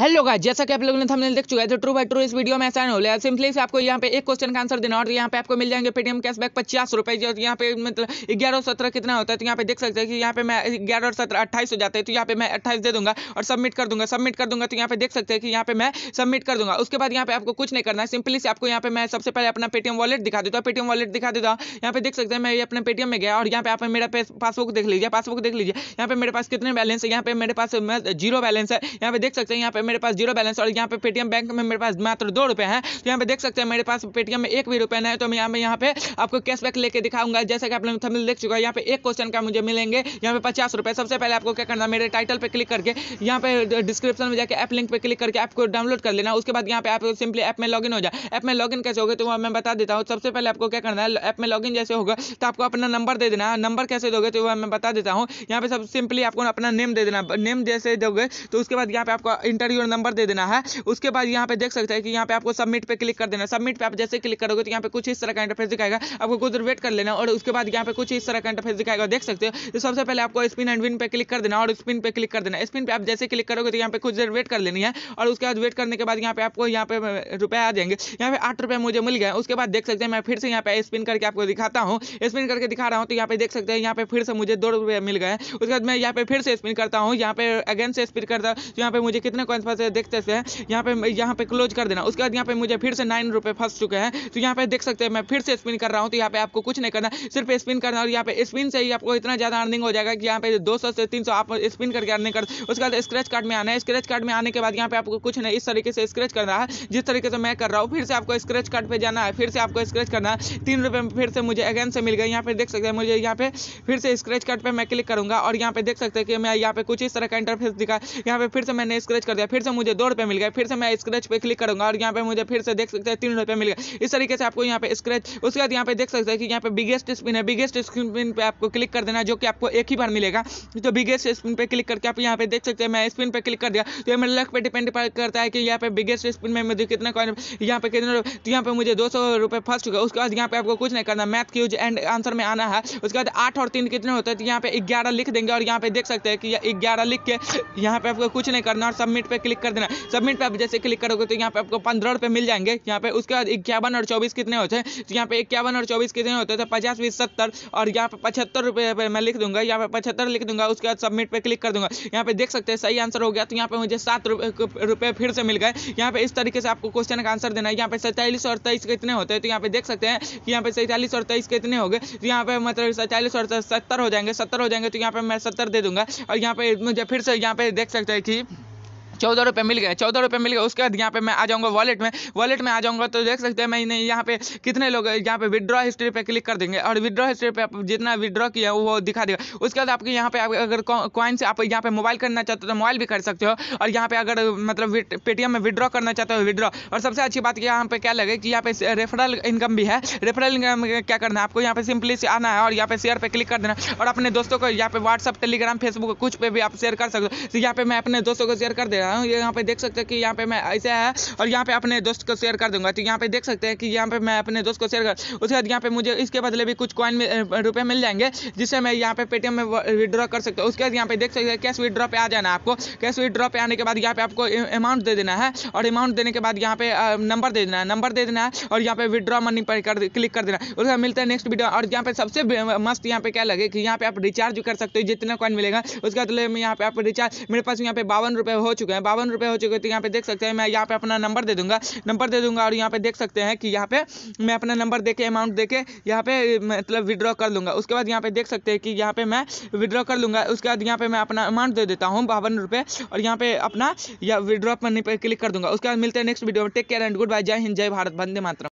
hello guys जैसा कि आप लोगों ने थंबनेल देख चुका है तो ट्रू बाय ट्रू इस वीडियो में ऐसा नहीं हो सिंपली से आपको यहाँ पे एक क्वेश्चन का आंसर देना और यहाँ पे आपको मिल जाएंगे पेटीएम कैशबैक पचास रुपए जो यहाँ पे मतलब ग्यारह और सत्रह कितना होता है तो यहाँ पे देख सकते हैं कि यहाँ पे मैं ग्यारह और सत्रह अट्ठाईस हो जाते हैं तो यहाँ पे मैं अट्ठाईस दे दूंगा और सबमिट कर दूंगा सबमिट कर दूंगा तो यहाँ पे देख सकते हैं कि यहाँ पे मैं सबमिट कर दूंगा उसके बाद यहाँ पे आपको कुछ नहीं करना है सिंपली से आपको यहाँ पे मैं सबसे पहले अपना पेटीएम वॉलेट दिखा देता हूँ पेटीएम वॉलेट दिखा देता हूँ यहाँ पे देख सकते हैं मैं अपने पेटीएम में गया और यहाँ पे आप मेरा पासबुक देख लीजिए पासबुक देख लीजिए यहाँ पे मेरे पास कितने बैलेंस है यहाँ पे मेरे पास जीरो बैलेंस है यहाँ पे देख सकते हैं यहाँ पे मेरे पास जीरो बैलेंस और यहाँ पे पेटीएम बैंक में मेरे पास मात्र दो रुपए हैं तो यहाँ पे देख सकते हैं मेरे पास पेटीएम में एक भी रुपए नहीं है तो मैं यहाँ पे यहाँ पे आपको कैशबैक लेके दिखाऊंगा जैसे कि आप लोग थमिल देख चुका है यहाँ पे एक क्वेश्चन का मुझे मिलेंगे यहाँ पे पचास रुपए सबसे पहले आपको क्या करना मेरे टाइटल पर क्लिक करके यहाँ पे डिस्क्रिप्शन में जाकर ऐप लिंक पर क्लिक करके ऐप को डाउनलोड कर लेना उसके बाद यहाँ पे आप सिंपली ऐप में लॉगिन हो जाए ऐप में लॉगिन कैसे होगा तो मैं बता देता हूँ सबसे पहले आपको क्या करना है ऐप में लॉगिन जैसे होगा तो आपको अपना नंबर दे देना नंबर कैसे दोगे तो वह मैं बता देता हूँ यहाँ पे सब सिंपली आपको अपना नेम दे देना नेम जैसे दोगे तो उसके बाद यहाँ पे आपको इंटरव्यू और नंबर दे देना है उसके बाद यहाँ पे देख सकते हैं कि यहाँ पे आपको सबमिट पे क्लिक कर देना सबमिट पे आप जैसे क्लिक करोगे तो यहाँ पे कुछ इस तरह का इंटरफेस दिखाएगा आपको कुछ देर वेट कर लेना और उसके बाद यहाँ पे कुछ इस तरह का इंटरफेस दिखाएगा देख सकते हो तो सबसे पहले आपको स्पिन एंड विन पे क्लिक कर देना और स्पिन पे क्लिक कर देना स्पिन पे आप जैसे क्लिक करोगे तो यहाँ पे कुछ देर वेट कर लेनी है और उसके बाद वेट करने के बाद यहाँ पे आपको यहाँ पे रुपए आ जाएंगे यहाँ पे आठ रुपये मुझे मिल गया उसके बाद देख सकते हैं मैं फिर से यहाँ पे स्पिन करके आपको दिखाता हूँ स्पिन करके दिखा रहा हूँ तो यहाँ पे देख सकते हैं यहाँ पे फिर से मुझे दो रुपये मिल गए उसके बाद मैं यहाँ पे फिर से स्पिन करता हूँ यहाँ पे अगेन से स्पिन करता हूँ यहाँ पे मुझे कितने कॉइन ट्रांसफर से देखते से यहाँ पे यहाँ पे क्लोज कर देना उसके बाद यहाँ पे मुझे फिर से नाइन रुपये फंस चुके हैं तो यहाँ पे देख सकते हैं मैं फिर से स्पिन कर रहा हूँ तो यहाँ पे आपको कुछ नहीं करना सिर्फ स्पिन करना और यहाँ पे स्पिन से ही आपको इतना ज़्यादा अर्निंग हो जाएगा कि यहाँ पे दो से तीन आप स्पिन करके अर्निंग कर उसके बाद स्क्रेच कार्ड में आना है स्क्रेच कार्ड में आने के बाद यहाँ पे आपको कुछ नहीं इस तरीके से स्क्रेच करना है जिस तरीके से मैं कर रहा हूँ फिर से आपको स्क्रेच कार्ड पर जाना है फिर से आपको स्क्रेच करना है तीन रुपये फिर से मुझे अगेन से मिल गया यहाँ पे देख सकते हैं मुझे यहाँ पे फिर से स्क्रेच कार्ड पर मैं क्लिक करूँगा और यहाँ पे देख सकते हैं कि मैं यहाँ पे कुछ इस तरह का इंटरफेस दिखा यहाँ पे फिर से मैंने स्क्रेच कर दिया फिर से मुझे दो रुपये मिल गए फिर से मैं स्क्रेच पे क्लिक करूँगा और यहाँ पे मुझे फिर से देख सकते हैं तीन रुपये मिल गए इस तरीके से आपको यहाँ पे स्क्रैच उसके बाद यहाँ पे देख सकते हैं कि यहाँ पे बिगेस्ट स्पिन है बिगेस्ट स्क्रीन पे आपको क्लिक कर देना जो कि आपको एक ही बार मिलेगा तो बिगेस्ट स्पिन पे क्लिक करके आप यहाँ पे देख सकते हैं मैं स्पिन पे क्लिक कर दिया तो मेरे लक पर डिपेंड करता है कि यहाँ पे बिगेस्ट स्पिन में मुझे कितना कॉइन यहाँ पे कितने तो यहाँ पे मुझे दो सौ रुपये फंस चुका उसके बाद यहाँ पे आपको कुछ नहीं करना मैथ की यूज एंड आंसर में आना है उसके बाद आठ और तीन कितने होते हैं तो यहाँ पे ग्यारह लिख देंगे और यहाँ पे देख सकते हैं कि ग्यारह लिख के यहाँ पे आपको कुछ नहीं करना और सबमिट पर क्लिक कर देना सबमिट पर जैसे क्लिक करोगे तो यहाँ पे आपको पंद्रह रुपये मिल जाएंगे यहाँ पे उसके बाद इक्यावन और चौबीस कितने होते हैं तो यहाँ पे इक्यावन और चौबीस कितने होते हैं तो पचास बीस सत्तर और यहाँ पे पचहत्तर रुपये मैं लिख दूंगा यहाँ पे पचहत्तर लिख दूंगा उसके बाद सबमिट पर क्लिक कर दूंगा यहाँ पे देख सकते हैं सही आंसर हो गया तो यहाँ पे मुझे सात रुपये फिर से मिल गए यहाँ पे इस तरीके से आपको क्वेश्चन का आंसर देना है यहाँ पे सैंतालीस और तेईस कितने होते हैं तो यहाँ पे देख सकते हैं कि यहाँ पे सैंतालीस और तेईस कितने हो गए तो यहाँ पे मतलब सैंतालीस और सत्तर हो जाएंगे सत्तर हो जाएंगे तो यहाँ पे मैं सत्तर दे दूंगा और यहाँ पे मुझे फिर से यहाँ पे देख सकते हैं कि चौदह रुपये मिल गए चौदह रुपये मिल गए उसके बाद यहाँ पे मैं आ जाऊँगा वॉलेट में वॉलेट में आ जाऊँगा तो देख सकते हैं मैंने यहाँ पे कितने लोग यहाँ पे विड्रॉ हिस्ट्री पे क्लिक कर देंगे और विड्रॉ हिस्ट्री पे आप जितना विड्रॉ किया वो दिखा देगा उसके बाद आपके यहाँ पे अगर कॉइन से आप यहाँ पे मोबाइल करना चाहते हो तो मोबाइल भी कर सकते हो और यहाँ पे अगर मतलब पेटीएम में विड्रॉ करना चाहते हो विड्रॉ और सबसे अच्छी बात यहाँ पे क्या लगे कि यहाँ पे रेफरल इनकम भी है रेफरल इनकम क्या करना है आपको यहाँ पे सिंपली से आना है और यहाँ पे शेयर पे क्लिक कर देना और अपने दोस्तों को यहाँ पे व्हाट्सअप टेलीग्राम फेसबुक कुछ पे भी आप शेयर कर सकते हो तो यहाँ पे मैं अपने दोस्तों को शेयर कर दे रहा रहा हूँ यहाँ पे देख सकते हैं कि यहाँ पे मैं ऐसे है और यहाँ पे अपने दोस्त को शेयर कर दूंगा तो यहाँ पे देख सकते हैं कि यहाँ पे मैं अपने दोस्त को शेयर कर उसके बाद यहाँ पे मुझे इसके बदले भी कुछ कॉइन रुपये मिल जाएंगे जिससे मैं यहाँ पे पेटीएम में विदड्रॉ कर सकता हूँ उसके बाद यहाँ पे देख सकते हैं कैश विड्रॉ पे आ जाना आपको कैश विदड्रॉ पे आने के बाद यहाँ पे आपको अमाउंट दे देना है और अमाउंट देने के बाद यहाँ पे नंबर दे देना है नंबर दे देना है और यहाँ पे विड्रॉ मनी पर कर क्लिक कर देना उसके मिलता है नेक्स्ट वीडियो और यहाँ पे सबसे मस्त यहाँ पे क्या लगे कि यहाँ पे आप रिचार्ज कर सकते हो जितना कॉइन मिलेगा उसके बदले में यहाँ पे आप रिचार्ज मेरे पास यहाँ पे बावन रुपये हो चुके हैं हैं बावन रुपये हो चुके तो यहाँ पे देख सकते हैं मैं यहाँ पे अपना नंबर दे दूंगा नंबर दे दूंगा और यहाँ पे देख सकते हैं कि यहाँ पे मैं अपना नंबर देके अमाउंट देके के यहाँ पे मतलब विड्रॉ कर लूँगा उसके बाद यहाँ पे देख सकते हैं कि यहाँ पे मैं विड्रॉ कर लूँगा उसके बाद यहाँ पे मैं अपना अमाउंट दे देता हूँ बावन रुपये और यहाँ पे अपना या विड्रॉ पर क्लिक कर दूंगा उसके बाद मिलते हैं नेक्स्ट वीडियो में take care and good bye जय हिंद जय भारत बंदे मात्र